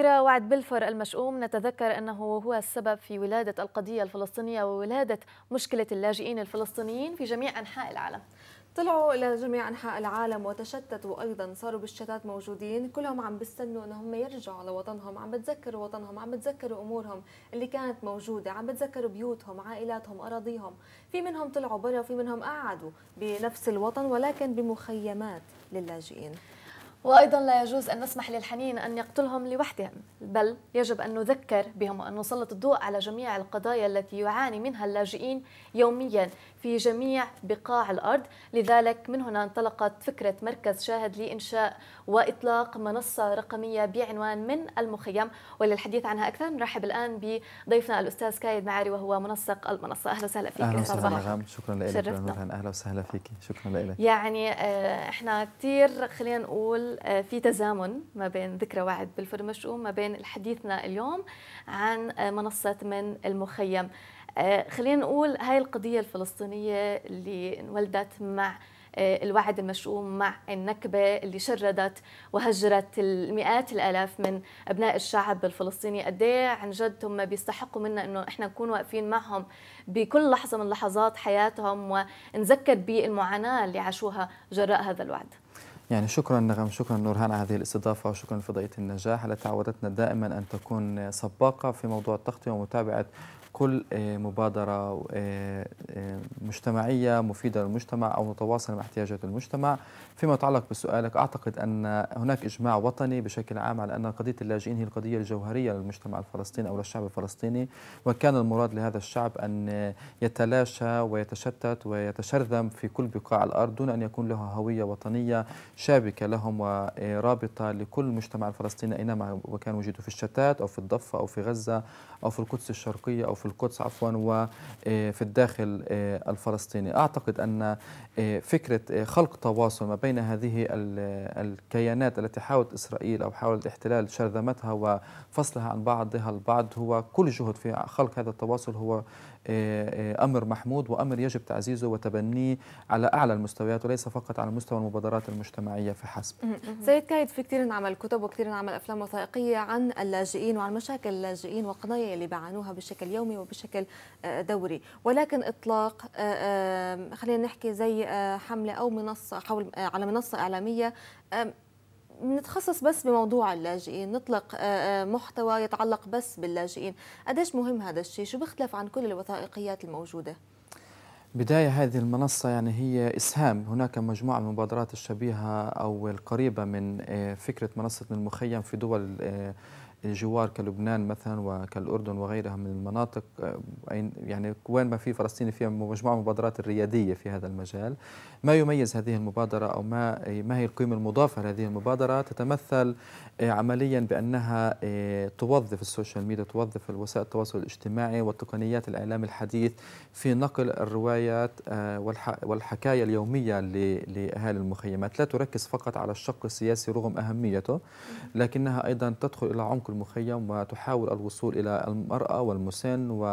ذكرى وعد بلفر المشؤوم نتذكر أنه هو السبب في ولادة القضية الفلسطينية وولادة مشكلة اللاجئين الفلسطينيين في جميع أنحاء العالم طلعوا إلى جميع أنحاء العالم وتشتتوا أيضا صاروا بالشتات موجودين كلهم عم بيستنوا أنهم هم يرجعوا لوطنهم عم بتذكروا وطنهم عم بتذكروا أمورهم اللي كانت موجودة عم بتذكروا بيوتهم عائلاتهم أراضيهم في منهم طلعوا برا وفي منهم قعدوا بنفس الوطن ولكن بمخيمات للاجئين وأيضا لا يجوز أن نسمح للحنين أن يقتلهم لوحدهم بل يجب أن نذكر بهم وأن نسلط الضوء على جميع القضايا التي يعاني منها اللاجئين يوميا في جميع بقاع الأرض لذلك من هنا انطلقت فكرة مركز شاهد لإنشاء وإطلاق منصة رقمية بعنوان من المخيم وللحديث عنها أكثر نرحب الآن بضيفنا الأستاذ كايد معاري وهو منسق المنصة أهلا وسهلا فيك أهلا وسهلا نغم شكرا لك شرفتنا أهلا وسهلا فيك شكرا لك يعني آه، احنا كثير خلينا نقول آه، في تزامن ما بين ذكرى وعد بالفر المشؤوم ما بين حديثنا اليوم عن آه، منصة من المخيم آه، خلينا نقول هاي القضية الفلسطينية اللي انولدت مع الوعد المشؤوم مع النكبة اللي شردت وهجرت المئات الآلاف من أبناء الشعب الفلسطيني قد إيه عن جد هم بيستحقوا منا أنه إحنا نكون واقفين معهم بكل لحظة من لحظات حياتهم ونذكر بالمعاناة اللي عاشوها جراء هذا الوعد يعني شكرا نغم شكرا نورهان على هذه الاستضافة وشكرا لفضائية النجاح التي عودتنا دائما أن تكون سباقة في موضوع التغطية ومتابعة كل آه، مبادرة آه، آه، مجتمعية مفيدة للمجتمع أو متواصلة مع احتياجات المجتمع فيما يتعلق بسؤالك أعتقد أن هناك إجماع وطني بشكل عام على أن قضية اللاجئين هي القضية الجوهرية للمجتمع الفلسطيني أو للشعب الفلسطيني وكان المراد لهذا الشعب أن يتلاشى ويتشتت ويتشرذم في كل بقاع الأرض دون أن يكون له هوية وطنية شابكة لهم ورابطة لكل المجتمع الفلسطيني أينما وكان وجوده في الشتات أو في الضفة أو في غزة أو في القدس الشرقية أو في القدس عفوا وفي آه، الداخل آه، الفلسطيني أعتقد أن آه، فكرة خلق تواصل ما بين هذه الكيانات التي حاولت إسرائيل أو حاولت الاحتلال شرذمتها وفصلها عن بعضها البعض هو كل جهد في خلق هذا التواصل هو آه، آه، امر محمود وامر يجب تعزيزه وتبنيه على اعلى المستويات وليس فقط على مستوى المبادرات المجتمعيه فحسب. سيد كايد في كثير نعمل كتب وكثير نعمل افلام وثائقيه عن اللاجئين وعن مشاكل اللاجئين وقضايا اللي بيعانوها بشكل يومي وبشكل آه، دوري، ولكن اطلاق خلينا نحكي زي حمله او منصه حول على منصه اعلاميه نتخصص بس بموضوع اللاجئين نطلق آه، آه، محتوى يتعلق بس باللاجئين قديش مهم هذا الشيء شو بيختلف عن كل الوثائقيات الموجودة بداية هذه المنصة يعني هي إسهام هناك مجموعة من المبادرات الشبيهة أو القريبة من آه، فكرة منصة من المخيم في دول الجوار كلبنان مثلا وكالاردن وغيرها من المناطق آه، يعني وين ما في فلسطيني فيها مجموعه مبادرات الرياديه في هذا المجال ما يميز هذه المبادره او ما ما هي القيمه المضافه لهذه المبادره تتمثل آه، عمليا بانها آه، توظف السوشيال ميديا توظف وسائل التواصل الاجتماعي وتقنيات الاعلام الحديث في نقل الروايات والحكايه اليوميه لاهالي المخيمات لا تركز فقط على الشق السياسي رغم اهميته لكنها ايضا تدخل الى عمق المخيم وتحاول الوصول إلى المرأة والمسن و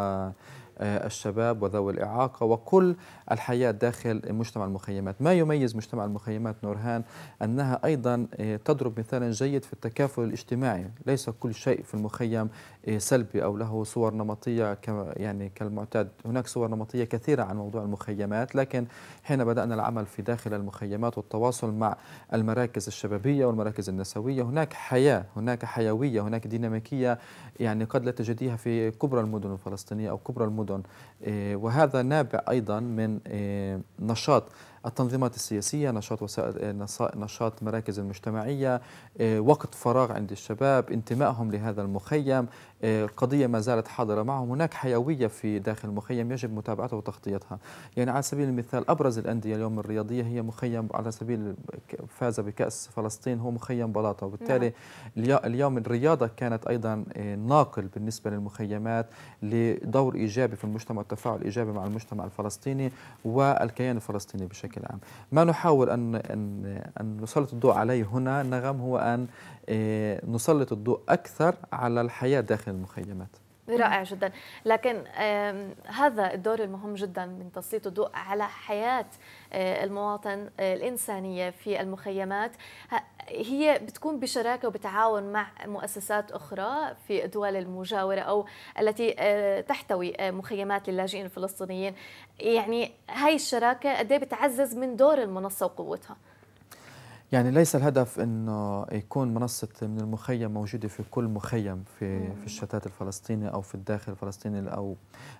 آه، الشباب وذوي الإعاقة وكل الحياة داخل مجتمع المخيمات ما يميز مجتمع المخيمات نورهان أنها أيضا آه، تضرب مثالا جيد في التكافل الاجتماعي ليس كل شيء في المخيم آه، سلبي أو له صور نمطية يعني كالمعتاد هناك صور نمطية كثيرة عن موضوع المخيمات لكن حين بدأنا العمل في داخل المخيمات والتواصل مع المراكز الشبابية والمراكز النسوية هناك حياة هناك حيوية هناك ديناميكية يعني قد لا تجديها في كبرى المدن الفلسطينية أو كبرى المدن المدن إيه، وهذا نابع أيضا من إيه، نشاط التنظيمات السياسية نشاط وسائل نشاط مراكز المجتمعية آه، وقت فراغ عند الشباب انتمائهم لهذا المخيم القضية آه، ما زالت حاضرة معهم هناك حيوية في داخل المخيم يجب متابعتها وتغطيتها يعني على سبيل المثال أبرز الأندية اليوم الرياضية هي مخيم على سبيل فاز بكأس فلسطين هو مخيم بلاطة وبالتالي نعم. اليوم الرياضة كانت أيضا آه، ناقل بالنسبة للمخيمات لدور إيجابي في المجتمع التفاعل إيجابي مع المجتمع الفلسطيني والكيان الفلسطيني بشكل بشكل عام ما نحاول أن, أن, أن نسلط الضوء عليه هنا نغم هو أن آه، نسلط الضوء أكثر على الحياة داخل المخيمات رائع جدا لكن هذا الدور المهم جدا من تسليط الضوء على حياة آه، المواطن آه، الإنسانية في المخيمات هي بتكون بشراكة وبتعاون مع مؤسسات أخرى في الدول المجاورة أو التي آه، تحتوي آه، مخيمات للاجئين الفلسطينيين يعني هاي الشراكة قد إيه بتعزز من دور المنصة وقوتها يعني ليس الهدف انه يكون منصه من المخيم موجوده في كل مخيم في مم. في الشتات الفلسطيني او في الداخل الفلسطيني او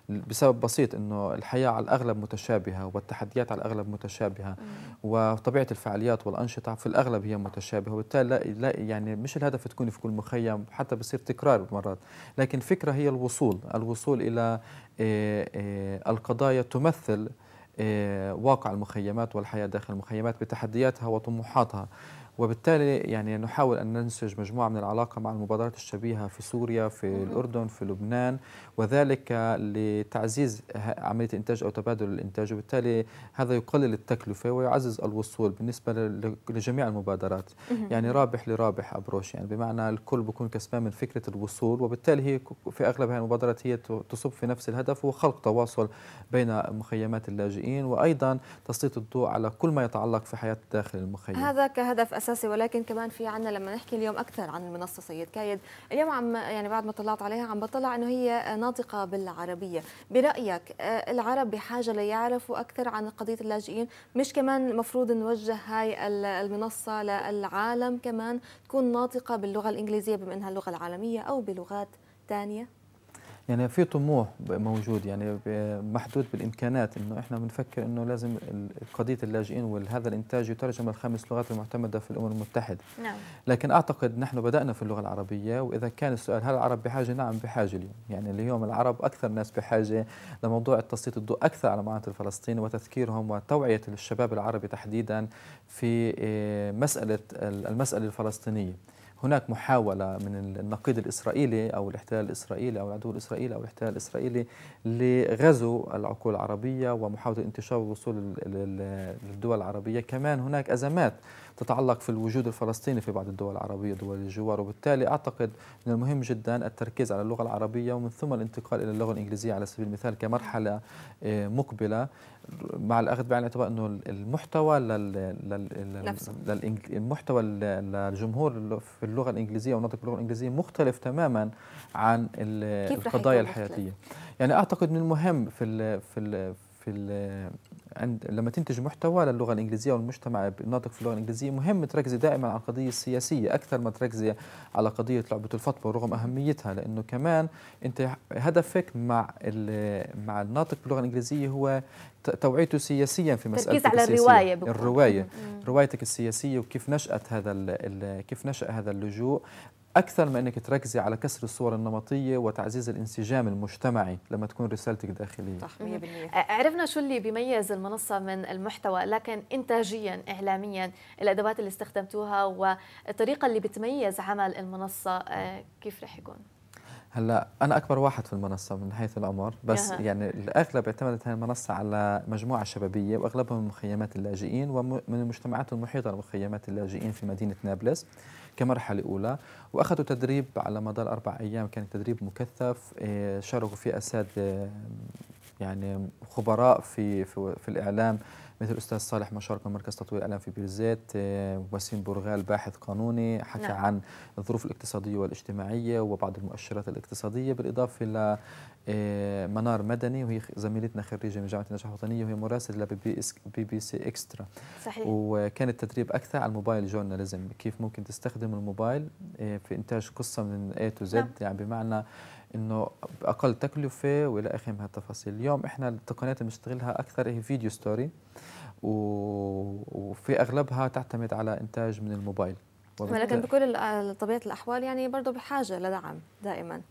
بسبب بسيط انه الحياه على الاغلب متشابهه والتحديات على الاغلب متشابهه مم. وطبيعه الفعاليات والانشطه في الاغلب هي متشابهه وبالتالي لا, لا يعني مش الهدف تكون في كل مخيم حتى بصير تكرار مرات لكن الفكره هي الوصول الوصول الى آه، آه، القضايا تمثل آه، واقع المخيمات والحياة داخل المخيمات بتحدياتها وطموحاتها وبالتالي يعني نحاول أن ننسج مجموعة من العلاقة مع المبادرات الشبيهة في سوريا في الأردن في لبنان وذلك لتعزيز عملية الإنتاج أو تبادل الإنتاج وبالتالي هذا يقلل التكلفة ويعزز الوصول بالنسبة لجميع المبادرات يعني رابح لرابح أبروش يعني بمعنى الكل بيكون كسبان من فكرة الوصول وبالتالي هي في أغلب هذه المبادرات هي تصب في نفس الهدف وخلق تواصل بين مخيمات اللاجئين وأيضا تسليط الضوء على كل ما يتعلق في حياة داخل المخيم هذا كهدف أساسي الاساسي ولكن كمان في عندنا لما نحكي اليوم اكثر عن المنصه سيد كايد اليوم عم يعني بعد ما طلعت عليها عم بطلع انه هي ناطقه بالعربيه برايك آه، العرب بحاجه ليعرفوا اكثر عن قضيه اللاجئين مش كمان مفروض نوجه هاي المنصه للعالم كمان تكون ناطقه باللغه الانجليزيه بما انها اللغه العالميه او بلغات ثانيه يعني في طموح موجود يعني محدود بالامكانات انه احنا بنفكر انه لازم قضيه اللاجئين وهذا الانتاج يترجم الخمس لغات المعتمده في الامم المتحده نعم. لكن اعتقد نحن بدانا في اللغه العربيه واذا كان السؤال هل العرب بحاجه نعم بحاجه اليوم يعني اليوم العرب اكثر ناس بحاجه لموضوع التسليط الضوء اكثر على معاناه الفلسطين وتذكيرهم وتوعيه الشباب العربي تحديدا في آه، مساله المساله الفلسطينيه هناك محاولة من النقيض الإسرائيلي أو الاحتلال الإسرائيلي أو العدو الإسرائيلي أو الاحتلال الإسرائيلي لغزو العقول العربية ومحاولة انتشار الوصول للدول العربية كمان هناك أزمات تتعلق في الوجود الفلسطيني في بعض الدول العربية دول الجوار وبالتالي أعتقد من المهم جدا التركيز على اللغة العربية ومن ثم الانتقال إلى اللغة الإنجليزية على سبيل المثال كمرحلة آه، مقبلة مع الأخذ بعين الاعتبار أنه المحتوى لل... لل... المحتوى للجمهور في اللغة الإنجليزية وناطق اللغة الإنجليزية مختلف تماما عن القضايا الحياتية يعني أعتقد من المهم في ال... في ال... في عند لما تنتج محتوى للغه الانجليزيه والمجتمع الناطق في اللغه الانجليزيه مهم تركزي دائما على القضيه السياسيه اكثر ما تركزي على قضيه لعبه الفطبه رغم اهميتها لانه كمان انت هدفك مع مع الناطق باللغه الانجليزيه هو توعيته سياسيا في مساله على الروايه بكل. الروايه روايتك السياسيه وكيف نشات هذا كيف نشا هذا اللجوء اكثر ما انك تركزي على كسر الصور النمطيه وتعزيز الانسجام المجتمعي لما تكون رسالتك داخليه صح 100% عرفنا شو اللي بيميز المنصه من المحتوى لكن انتاجيا اعلاميا الادوات اللي استخدمتوها والطريقه اللي بتميز عمل المنصه كيف رح يكون هلا انا اكبر واحد في المنصه من حيث العمر بس يها. يعني الاغلب اعتمدت هذه المنصه على مجموعه شبابيه واغلبهم من مخيمات اللاجئين ومن المجتمعات المحيطه لمخيمات اللاجئين في مدينه نابلس كمرحله اولى واخذوا تدريب على مدار اربع ايام كان تدريب مكثف إيه، شاركوا فيه اساتذه يعني خبراء في في, في الاعلام مثل الاستاذ صالح مشارك من مركز تطوير الاعلام في بيرزيت آه، وسيم برغال باحث قانوني حكى نعم. عن الظروف الاقتصاديه والاجتماعيه وبعض المؤشرات الاقتصاديه بالاضافه الى آه، منار مدني وهي زميلتنا خريجه من جامعه النجاح الوطنيه وهي مراسله لبي بي, بي سي اكسترا صحيح وكان التدريب اكثر على الموبايل جورناليزم كيف ممكن تستخدم الموبايل آه، في انتاج قصه من اي تو زد يعني بمعنى انه باقل تكلفه والى اخره من هالتفاصيل اليوم احنا التقنيات اللي بنشتغلها اكثر هي فيديو ستوري و... وفي اغلبها تعتمد على انتاج من الموبايل ولكن بكل طبيعه الاحوال يعني برضه بحاجه لدعم دائما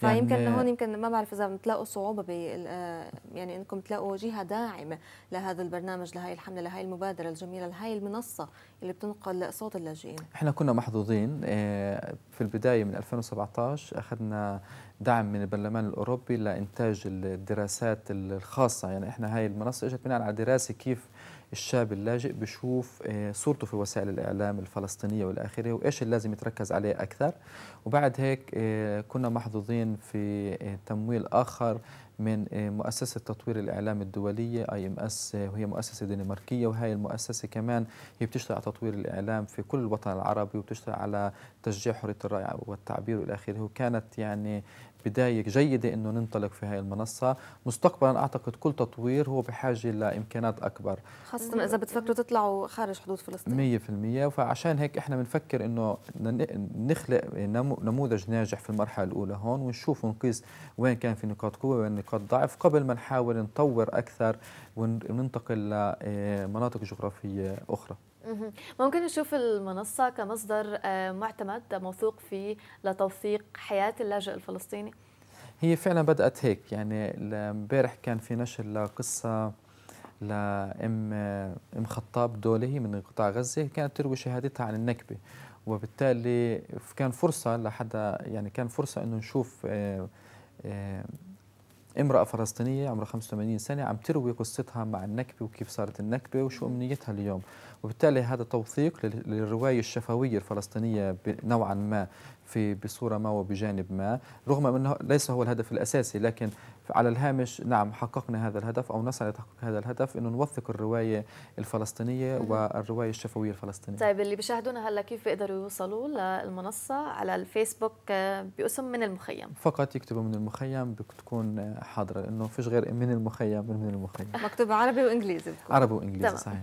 فيمكن يعني هون يمكن ما بعرف اذا بتلاقوا صعوبه ب آه، يعني انكم تلاقوا جهه داعمه لهذا البرنامج لهي الحمله لهي المبادره الجميله لهي المنصه اللي بتنقل صوت اللاجئين احنا كنا محظوظين آه، في البدايه من 2017 اخذنا دعم من البرلمان الاوروبي لانتاج الدراسات الخاصه يعني احنا هاي المنصه اجت بناء على دراسه كيف الشاب اللاجئ بشوف آه، صورته في وسائل الإعلام الفلسطينية والآخرة وإيش اللي لازم يتركز عليه أكثر وبعد هيك آه، كنا محظوظين في آه، تمويل آخر من مؤسسة تطوير الإعلام الدولية اي ام اس وهي مؤسسة دنماركية وهي المؤسسة كمان هي بتشتغل على تطوير الإعلام في كل الوطن العربي وبتشتغل على تشجيع حرية الرأي والتعبير والى آخره وكانت يعني بداية جيدة أنه ننطلق في هاي المنصة مستقبلا أعتقد كل تطوير هو بحاجة لإمكانات أكبر خاصة إذا بتفكروا تطلعوا خارج حدود فلسطين 100% فعشان هيك إحنا بنفكر أنه نخلق نموذج ناجح في المرحلة الأولى هون ونشوف ونقيس وين كان في نقاط قوة وين نقاط ضعف قبل ما نحاول نطور أكثر وننتقل لمناطق آه، جغرافية أخرى ممكن نشوف المنصة كمصدر آه، معتمد موثوق فيه لتوثيق حياة اللاجئ الفلسطيني هي فعلا بدأت هيك يعني امبارح كان في نشر لقصة لأم أم خطاب دولي من قطاع غزة كانت تروي شهادتها عن النكبة وبالتالي كان فرصة لحدا يعني كان فرصة إنه نشوف آه، آه، امرأة فلسطينية عمرها 85 سنة عم تروي قصتها مع النكبة وكيف صارت النكبة وشو أمنيتها اليوم وبالتالي هذا توثيق للرواية الشفوية الفلسطينية نوعا ما في بصورة ما وبجانب ما رغم أنه ليس هو الهدف الأساسي لكن على الهامش نعم حققنا هذا الهدف أو نسعى لتحقيق هذا الهدف أنه نوثق الرواية الفلسطينية والرواية الشفوية الفلسطينية طيب اللي بيشاهدونا هلا كيف بيقدروا يوصلوا للمنصة على الفيسبوك باسم من المخيم فقط يكتبوا من المخيم بتكون حاضرة لأنه فيش غير من المخيم من, من المخيم مكتوب عربي وإنجليزي بكون. عربي وإنجليزي صحيح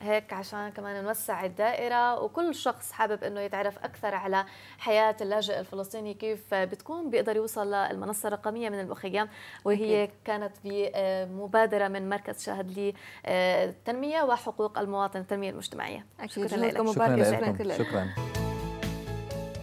هيك عشان كمان نوسع الدائرة وكل شخص حابب أنه يتعرف أكثر على حياة اللاجئ الفلسطيني كيف بتكون بيقدر يوصل للمنصة الرقمية من المخيم وهي أكيد. كانت بمبادرة من مركز شاهد للتنمية آه، وحقوق المواطن التنمية المجتمعية أكيد شكرا لكم شكرا, شكرا, شكرا.